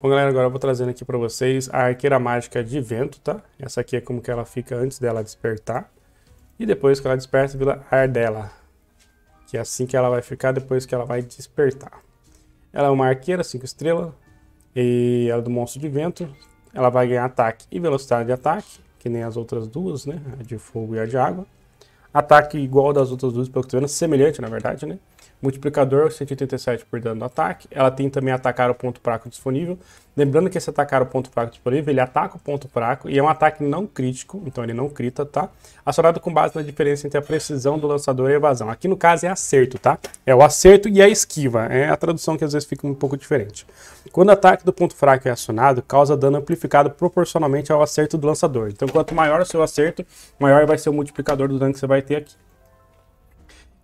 Bom, galera, agora eu vou trazendo aqui para vocês a arqueira mágica de vento, tá? Essa aqui é como que ela fica antes dela despertar. E depois que ela desperta, vira Ardela. Que é assim que ela vai ficar depois que ela vai despertar. Ela é uma arqueira, 5 estrelas. E ela é do monstro de vento. Ela vai ganhar ataque e velocidade de ataque, que nem as outras duas, né? A de fogo e a de água. Ataque igual das outras duas, pelo que eu tô vendo, semelhante, na verdade, né? multiplicador 187 por dano do ataque. Ela tem também atacar o ponto fraco disponível. Lembrando que esse atacar o ponto fraco disponível, ele ataca o ponto fraco e é um ataque não crítico, então ele não crita, tá? Acionado com base na diferença entre a precisão do lançador e a evasão. Aqui no caso é acerto, tá? É o acerto e a esquiva. É a tradução que às vezes fica um pouco diferente. Quando o ataque do ponto fraco é acionado, causa dano amplificado proporcionalmente ao acerto do lançador. Então quanto maior o seu acerto, maior vai ser o multiplicador do dano que você vai ter aqui.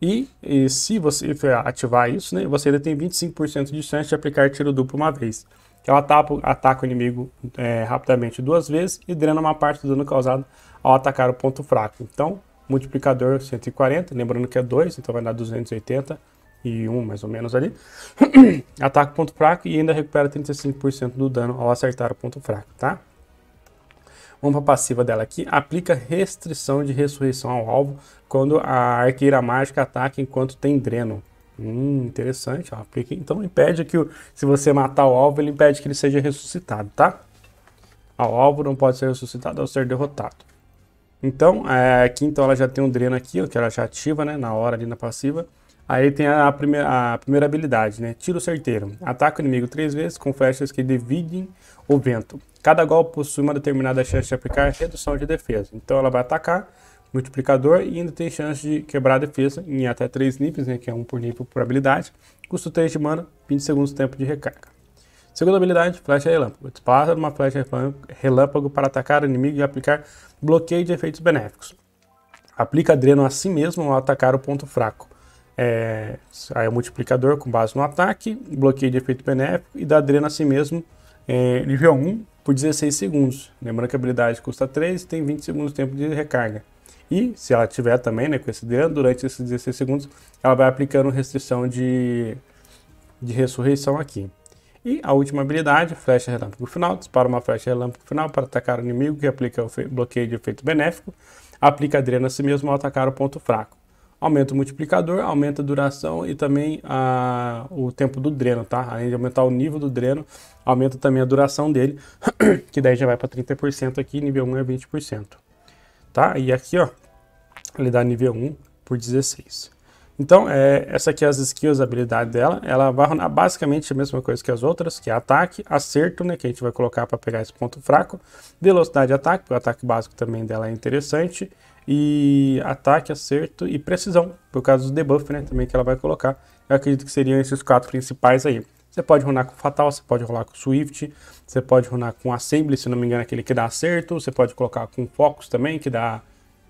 E, e, se você ativar isso, né, você ainda tem 25% de chance de aplicar tiro duplo uma vez. Que então, ela ataca, ataca o inimigo é, rapidamente duas vezes e drena uma parte do dano causado ao atacar o ponto fraco. Então, multiplicador 140, lembrando que é 2, então vai dar 280 e 1 um, mais ou menos ali. ataca o ponto fraco e ainda recupera 35% do dano ao acertar o ponto fraco, tá? Vamos para a passiva dela aqui. Aplica restrição de ressurreição ao alvo quando a arqueira mágica ataca enquanto tem dreno. Hum, interessante. Ó. Aplica, então impede que, o, se você matar o alvo, ele impede que ele seja ressuscitado, tá? o alvo não pode ser ressuscitado ao ser derrotado. Então, é, aqui então ela já tem um dreno aqui, ó, que ela já ativa né, na hora ali na passiva. Aí tem a primeira, a primeira habilidade, né? Tiro certeiro. Ataca o inimigo três vezes com flechas que dividem o vento. Cada golpe possui uma determinada chance de aplicar redução de defesa. Então ela vai atacar, multiplicador, e ainda tem chance de quebrar a defesa em até três níveis, né? Que é um por nível por habilidade. Custo 3 de mana, 20 segundos de tempo de recarga. Segunda habilidade, flecha relâmpago. Dispara uma flecha relâmpago para atacar o inimigo e aplicar bloqueio de efeitos benéficos. Aplica dreno a si mesmo ao atacar o ponto fraco é, é multiplicador com base no ataque, bloqueio de efeito benéfico e dá drena a si mesmo é, nível 1 por 16 segundos. Lembrando que a habilidade custa 3 e tem 20 segundos de tempo de recarga. E se ela tiver também, né, com esse dreno, durante esses 16 segundos, ela vai aplicando restrição de, de ressurreição aqui. E a última habilidade, flecha relâmpago final, dispara uma flecha relâmpago final para atacar o inimigo que aplica o bloqueio de efeito benéfico, aplica drena a si mesmo ao atacar o ponto fraco aumenta o multiplicador, aumenta a duração e também a, o tempo do dreno, tá? Além de aumentar o nível do dreno, aumenta também a duração dele, que daí já vai para 30% aqui, nível 1 é 20%, tá? E aqui, ó, ele dá nível 1 por 16. Então, é, essa aqui é as skills, a habilidade dela, ela vai rolar basicamente a mesma coisa que as outras, que é ataque, acerto, né, que a gente vai colocar para pegar esse ponto fraco, velocidade de ataque, o ataque básico também dela é interessante, e ataque, acerto e precisão, por causa do debuff, né, também que ela vai colocar. Eu acredito que seriam esses quatro principais aí. Você pode runar com Fatal, você pode rolar com Swift, você pode runar com Assembly, se não me engano, aquele que dá acerto, você pode colocar com Focus também, que dá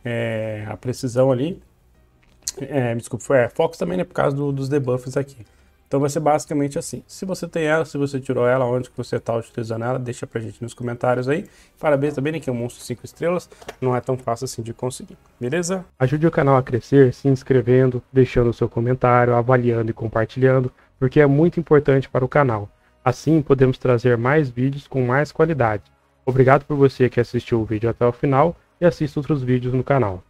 é, a precisão ali. É, desculpa, é, Focus também, né, por causa do, dos debuffs aqui. Então vai ser basicamente assim. Se você tem ela, se você tirou ela, onde que você está utilizando ela, deixa pra gente nos comentários aí. Parabéns também, né, que é um monstro 5 estrelas, não é tão fácil assim de conseguir, beleza? Ajude o canal a crescer se inscrevendo, deixando o seu comentário, avaliando e compartilhando, porque é muito importante para o canal. Assim podemos trazer mais vídeos com mais qualidade. Obrigado por você que assistiu o vídeo até o final e assista outros vídeos no canal.